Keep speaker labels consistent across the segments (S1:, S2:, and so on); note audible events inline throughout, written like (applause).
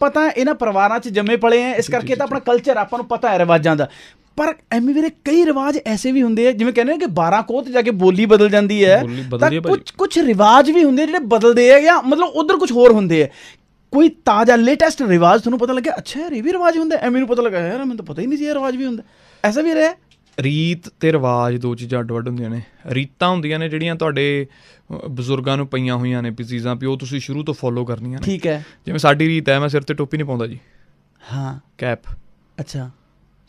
S1: ਪਤਾ ਇਹਨਾਂ ਪਰਿਵਾਰਾਂ 'ਚ ਜੰਮੇ ਪਲੇ ਆ ਇਸ ਕਰਕੇ ਤਾਂ ਆਪਣਾ ਕਲਚਰ ਆਪਾਂ ਨੂੰ ਪਤਾ ਹੈ ਰਿਵਾਜਾਂ ਦਾ ਪਰ ਐਵੇਂ ਵੀਰੇ ਕਈ ਰਿਵਾਜ ਐਸੇ ਵੀ ਹੁੰਦੇ ਆ ਜਿਵੇਂ ਕਹਿੰਦੇ ਨੇ ਕਿ 12 ਕੋਹ ਤੇ ਜਾ ਕੇ ਬੋਲੀ ਬਦਲ ਜਾਂਦੀ ਹੈ ਤਾਂ ਕੁਝ ਕੁਝ ਰਿਵਾਜ ਵੀ ਹੁੰਦੇ ਜਿਹੜੇ ਬਦਲਦੇ ਆ ਜਾਂ ਮਤਲਬ ਉਧਰ ਕੁਝ ਹੋਰ ਹੁੰਦੇ ਆ ਕੋਈ ਤਾਜ਼ਾ ਲੇਟੈਸਟ ਰਿਵਾਜ ਤੁਹਾਨੂੰ ਪਤਾ ਲੱਗਿਆ ਅੱਛਾ ਇਹ ਵੀ ਰਿਵਾਜ ਹੁੰਦਾ ਐਵੇਂ ਨੂੰ ਪਤਾ ਲੱਗਾ ਯਾਰ ਮੈਨੂੰ ਤਾਂ ਪਤਾ ਹੀ ਨਹੀਂ ਸੀ ਇਹ ਰਿਵਾਜ ਵੀ ਹੁੰਦਾ ਐਸਾ ਵੀ ਰਿਹਾ
S2: ਰੀਤ ਤੇ ਰਿਵਾਜ ਦੋ ਚੀਜ਼ਾਂ ਅੱਡ-ਵੱਡ ਹੁੰਦੀਆਂ ਨੇ ਰੀਤਾਂ ਹੁੰਦੀਆਂ ਨੇ ਜਿਹੜੀਆਂ ਤੁਹਾਡੇ ਬਜ਼ੁਰਗਾਂ ਨੂੰ ਪਈਆਂ ਹੋਈਆਂ ਨੇ ਚੀਜ਼ਾਂ ਵੀ ਉਹ ਤੁਸੀਂ ਸ਼ੁਰੂ ਤੋਂ ਫੋਲੋ ਕਰਨੀਆਂ ਨੇ ਠੀਕ ਹੈ ਜਿਵੇਂ ਸਾਡੀ ਰੀਤ ਹੈ ਮੈਂ ਸਿਰ ਤੇ ਟੋਪੀ ਨਹੀਂ ਪਾਉਂਦਾ ਜੀ ਹਾਂ ਕੈਪ ਅੱਛਾ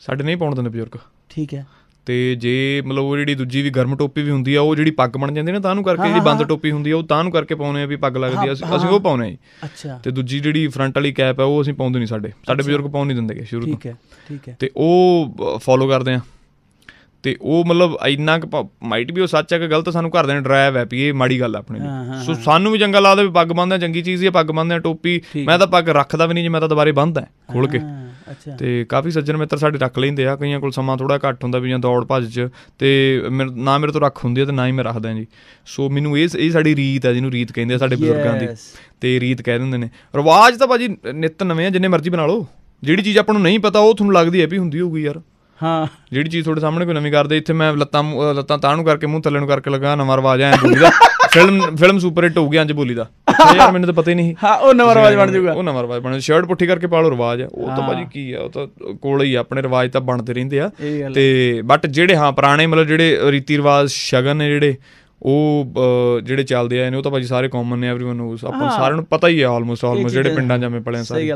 S2: ਸਾਡੇ ਨਹੀਂ ਪਾਉਣ ਦਿੰਦੇ ਬਜ਼ੁਰਗ ਠੀਕ ਹੈ ਤੇ ਜੇ ਮਤਲਬ ਉਹ ਜਿਹੜੀ ਦੂਜੀ ਵੀ ਗਰਮ ਟੋਪੀ ਵੀ ਹੁੰਦੀ ਆ ਉਹ ਜਿਹੜੀ ਪੱਗ ਬਣ ਜਾਂਦੀ ਨੇ ਤਾਂ ਉਹਨੂੰ ਕਰਕੇ ਜਿਹੜੀ ਬੰਦ ਟੋਪੀ ਹੁੰਦੀ ਆ ਉਹ ਤਾਂ ਨੂੰ ਕਰਕੇ ਪਾਉਨੇ ਆ ਵੀ ਪੱਗ ਲੱਗਦੀ ਆ ਅਸੀਂ ਉਹ ਪਾਉਨੇ ਆ ਜੀ ਅੱਛਾ ਤੇ ਦੂਜੀ ਜਿਹੜੀ ਫਰੰਟ ਵਾਲੀ ਕੈਪ ਆ ਉਹ ਅਸੀਂ ਪਾਉਂਦੇ ਨਹੀਂ ਸਾਡੇ ਸਾਡੇ ਬਜ਼ੁਰਗ ਪਾਉਣ ਨਹੀਂ ਦਿੰਦੇਗੇ ਸ਼ੁਰੂ ਤੋਂ ਠੀਕ ਹੈ ਠੀਕ ਹੈ ਤੇ ਉਹ ਫੋਲੋ ਕਰਦੇ ਆ ਤੇ ਉਹ ਮਤਲਬ ਇੰਨਾ ਕਿ ਮਾਈਟ ਵੀ ਉਹ ਸੱਚ ਹੈ ਕਿ ਗਲਤ ਸਾਨੂੰ ਘਰ ਦੇ ਨੇ ਡਰਾਇਆ ਹੋਇਆ ਵੀ ਇਹ ਮਾੜੀ ਗੱਲ ਆਪਣੇ ਲਈ ਸੋ ਸਾਨੂੰ ਵੀ ਚੰਗਾ ਲੱਗਦਾ ਵੀ ਪੱਗ ਬੰਨਦੇ ਚੰਗੀ ਚੀਜ਼ ਹੈ ਪੱਗ ਬੰਨਦੇ ਟੋਪੀ ਮੈਂ ਤਾਂ ਪੱਗ ਰੱਖਦਾ ਵੀ ਨਹੀਂ ਜੇ ਮੈਂ ਤਾਂ ਦੁਬਾਰੇ ਬੰਨਦਾ ਖੋਲ ਕੇ ਤੇ ਕਾਫੀ ਸੱਜਣ ਮਿੱਤਰ ਸਾਡੇ ਰੱਖ ਲੈਂਦੇ ਆ ਕਈਆਂ ਕੋਲ ਸਮਾਂ ਥੋੜਾ ਘੱਟ ਹੁੰਦਾ ਵੀ ਜਾਂ ਦੌੜ ਭੱਜ ਚ ਤੇ ਨਾ ਮੇਰੇ ਤੋਂ ਰੱਖ ਹੁੰਦੀ ਹੈ ਤੇ ਨਾ ਹੀ ਮੈਂ ਰੱਖਦਾ ਜੀ ਸੋ ਮੈਨੂੰ ਇਹ ਇਹ ਸਾਡੀ ਰੀਤ ਹੈ ਜਿਹਨੂੰ ਰੀਤ ਕਹਿੰਦੇ ਆ ਸਾਡੇ ਬਜ਼ੁਰਗਾਂ ਦੀ ਤੇ ਰੀਤ ਕਹਿ ਦਿੰਦੇ ਨੇ ਰਿਵਾਜ ਤਾਂ ਭਾਜੀ ਨਿਤ ਨਵੇਂ ਆ ਜਿੰਨੇ ਮਰਜ਼ੀ ਬਣਾ ਲਓ ਜਿਹੜੀ ਚੀਜ਼ ਆਪਾਂ ਨੂੰ ਨਹੀਂ ਪਤਾ ਉਹ ਤੁਹਾਨੂੰ ਲੱਗਦੀ ਹੈ ਵੀ ਹੁੰਦੀ ਹੋਊਗੀ ਯਾਰ ਹਾਂ ਜਿਹੜੀ ਚੀਜ਼ ਤੁਹਾਡੇ ਸਾਹਮਣੇ ਕੋਈ ਨਵੀਂ ਕਰਦੇ ਇੱਥੇ ਮੈਂ ਲੱਤਾਂ ਲੱਤਾਂ ਤਾਂ ਨੂੰ ਕਰਕੇ ਮੂੰਹ ਥੱਲੇ ਨੂੰ ਕਰਕੇ ਲਗਾ ਨਵਾਂ ਰਵਾਜ ਆਇਆ (laughs) ਬੋਲੀ ਦਾ ਫਿਲਮ ਫਿਲਮ ਸੁਪਰ ਹਿੱਟ ਹੋ ਗਿਆ ਅੱਜ ਬੋਲੀ ਦਾ ਯਾਰ ਮੈਨੂੰ ਤਾਂ ਪਤਾ ਹੀ ਨਹੀਂ ਹਾਂ ਉਹ ਨਵਾਂ ਰਵਾਜ ਬਣ ਜਾਊਗਾ ਉਹ ਨਵਾਂ ਰਵਾਜ ਬਣ ਸ਼ਰਟ ਪੁੱਠੀ ਕਰਕੇ ਪਾ ਲੋ ਰਵਾਜ ਆ ਉਹ ਤਾਂ ਭਾਜੀ ਕੀ ਆ ਉਹ ਤਾਂ ਕੋਲ ਹੀ ਆਪਣੇ ਰਵਾਜ ਤਾਂ ਬਣਦੇ ਰਹਿੰਦੇ ਆ ਤੇ ਬਟ ਜਿਹੜੇ ਹਾਂ ਪੁਰਾਣੇ ਮਤਲਬ ਜਿਹੜੇ ਰੀਤੀ ਰਿਵਾਜ ਸ਼ਗਨ ਨੇ ਜਿਹੜੇ ਉਹ ਜਿਹੜੇ ਚੱਲਦੇ ਆਏ ਨੇ ਉਹ ਤਾਂ ਭਾਜੀ ਸਾਰੇ ਕਾਮਨ ਨੇ एवरीवन ਨੋਸ ਆਪਾਂ ਸਾਰਿਆਂ ਨੂੰ ਪਤਾ ਹੀ ਹੈ ਆਲਮੋਸਟ ਆਲਮੋਸਟ ਜਿਹੜੇ ਪਿੰਡਾਂ ਜਾਵੇਂ ਪਲੇ ਸਾਰੇ